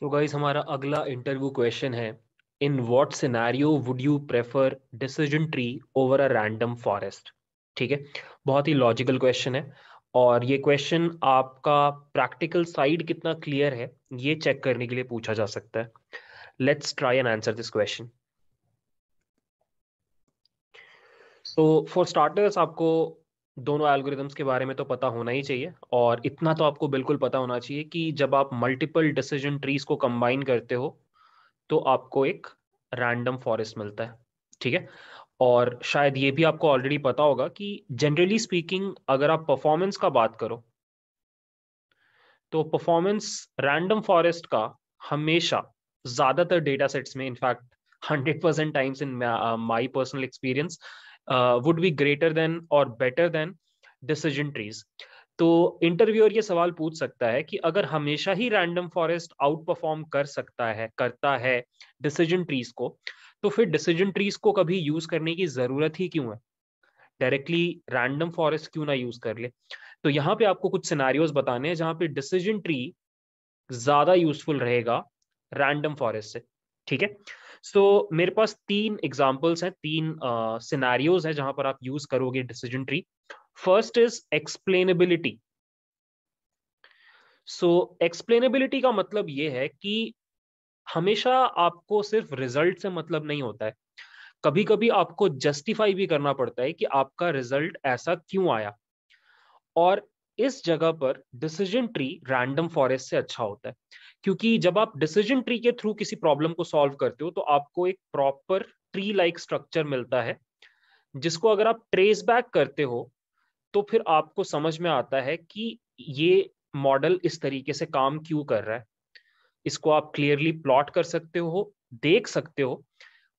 सो तो गाइस हमारा अगला इंटरव्यू क्वेश्चन है in what scenario would you prefer decision tree over a random forest ठीक है बहुत ही लॉजिकल क्वेश्चन है और ये क्वेश्चन आपका प्रैक्टिकल साइड कितना क्लियर है ये चेक करने के लिए पूछा जा सकता है let's try and answer this question so for starters आपको दोनों एल्गोरिदम्स के बारे में तो पता होना ही चाहिए और इतना तो आपको बिल्कुल पता होना चाहिए कि जब आप मल्टीपल डिसीजन ट्रीज को कंबाइन करते हो तो आपको एक रैंडम फॉरेस्ट मिलता है ठीक है और शायद ये भी आपको ऑलरेडी पता होगा कि जनरली स्पीकिंग अगर आप परफॉर्मेंस का बात करो तो परफॉर्मेंस रैंडम फॉरेस्ट का हमेशा ज़्यादातर डेटा सेट्स में in fact 100% times in my, uh, my personal experience uh, would be greater than और better than decision trees तो इंटरव्यूअर ये सवाल पूछ सकता है कि अगर हमेशा ही रैंडम फॉरेस्ट आउट परफॉर्म कर सकता है करता है डिसीजन ट्रीज को तो फिर डिसीजन ट्रीज को कभी यूज करने की जरूरत ही क्यों है डायरेक्टली रैंडम फॉरेस्ट क्यों ना यूज कर ले तो यहाँ पे आपको कुछ सिनारियोज बताने हैं जहाँ पे डिसीजन ट्री ज्यादा यूजफुल रहेगा रैंडम फॉरेस्ट से ठीक है सो so, मेरे पास तीन एग्जाम्पल्स हैं तीन सिनारियोज uh, हैं जहां पर आप यूज करोगे decision tree first is explainability so explainability का मतलब ये है कि हमेशा आपको सिर्फ रिजल्ट से मतलब नहीं होता है कभी कभी आपको जस्टिफाई भी करना पड़ता है कि आपका रिजल्ट ऐसा क्यों आया और इस जगह पर डिसीजन ट्री रैंडम फॉरेस्ट से अच्छा होता है क्योंकि जब आप डिसीजन ट्री के थ्रू किसी प्रॉब्लम को सॉल्व करते हो तो आपको एक प्रॉपर ट्री लाइक स्ट्रक्चर मिलता है जिसको अगर आप ट्रेस बैक करते हो तो फिर आपको समझ में आता है कि ये मॉडल इस तरीके से काम क्यों कर रहा है इसको आप क्लियरली प्लॉट कर सकते हो देख सकते हो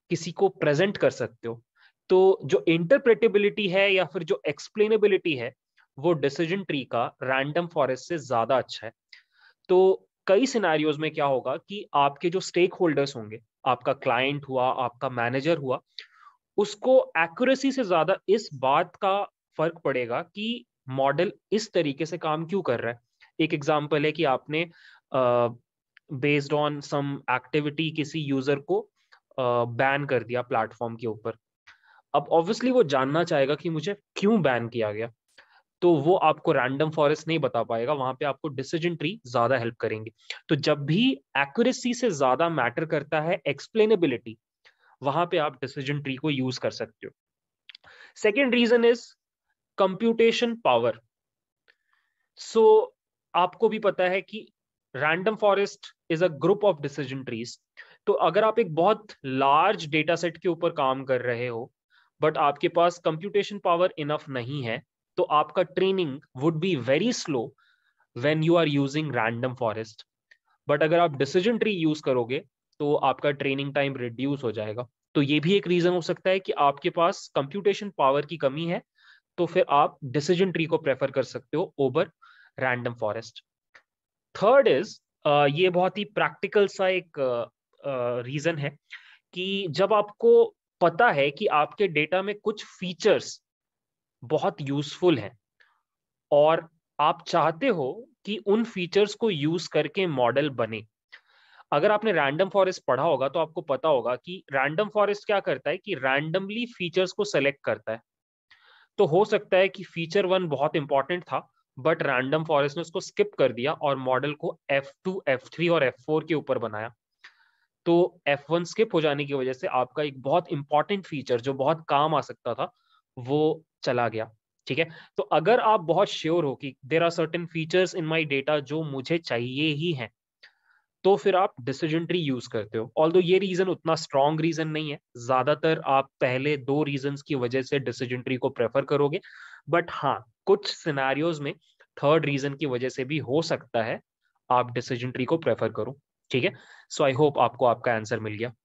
किसी को प्रेजेंट कर सकते हो तो जो इंटरप्रेटेबिलिटी है या फिर जो एक्सप्लेनेबिलिटी है वो डिसीजन ट्री का रैंडम फॉरेस्ट से ज्यादा अच्छा है तो कई सिनारियोज में क्या होगा कि आपके जो स्टेक होल्डर्स होंगे आपका क्लाइंट हुआ आपका मैनेजर हुआ उसको एक्यूरेसी से ज्यादा इस बात का फर्क पड़ेगा कि मॉडल इस तरीके से काम क्यों कर रहा है एक एग्जाम्पल है कि आपने बेस्ड ऑन सम एक्टिविटी किसी यूजर को बैन uh, कर दिया प्लेटफॉर्म के ऊपर अब ऑब्वियसली वो जानना चाहेगा कि मुझे क्यों बैन किया गया तो वो आपको रैंडम फॉरेस्ट नहीं बता पाएगा वहां पे आपको डिसीजन ट्री ज्यादा हेल्प करेंगे तो जब भी एक्यूरेसी से ज्यादा मैटर करता है एक्सप्लेनेबिलिटी वहां पे आप डिसीजन ट्री को यूज कर सकते हो second reason is computation power so आपको भी पता है कि random forest is a group of decision trees तो अगर आप एक बहुत लार्ज डेटा सेट के ऊपर काम कर रहे हो बट आपके पास कंप्यूटेशन पावर इनफ नहीं है तो आपका training would be very slow when you are using random forest but अगर आप डिसीजन ट्री यूज करोगे तो आपका ट्रेनिंग टाइम रिड्यूस हो जाएगा तो ये भी एक रीजन हो सकता है कि आपके पास कंप्यूटेशन पावर की कमी है तो फिर आप डिसीजन ट्री को प्रेफर कर सकते हो over random forest third is ये बहुत ही प्रैक्टिकल सा एक रीजन uh, uh, है कि जब आपको पता है कि आपके डेटा में कुछ फीचर्स बहुत यूजफुल हैं और आप चाहते हो कि उन फीचर्स को यूज करके मॉडल बने अगर आपने रैंडम फॉरेस्ट पढ़ा होगा तो आपको पता होगा कि रैंडम फॉरेस्ट क्या करता है कि रैंडमली फीचर्स को सेलेक्ट करता है तो हो सकता है कि फीचर वन बहुत इंपॉर्टेंट था बट रैंडम फॉरेस्ट ने उसको स्किप कर दिया और मॉडल को एफ टू एफ थ्री और एफ फोर के ऊपर बनाया तो एफ वन स्किप हो जाने की वजह से आपका एक बहुत इंपॉर्टेंट फीचर जो बहुत काम आ सकता था वो चला गया ठीक है तो अगर आप बहुत श्योर हो कि there are certain features in my data जो मुझे चाहिए ही हैं तो फिर आप डिसीजन ट्री यूज करते हो ऑल ये रीजन उतना स्ट्रॉन्ग रीजन नहीं है ज्यादातर आप पहले दो रीजन की वजह से डिसीजन ट्री को प्रेफर करोगे बट हाँ कुछ सिनारियोज में थर्ड रीजन की वजह से भी हो सकता है आप डिसीजन ट्री को प्रेफर करो ठीक है सो आई होप आपको आपका आंसर मिल गया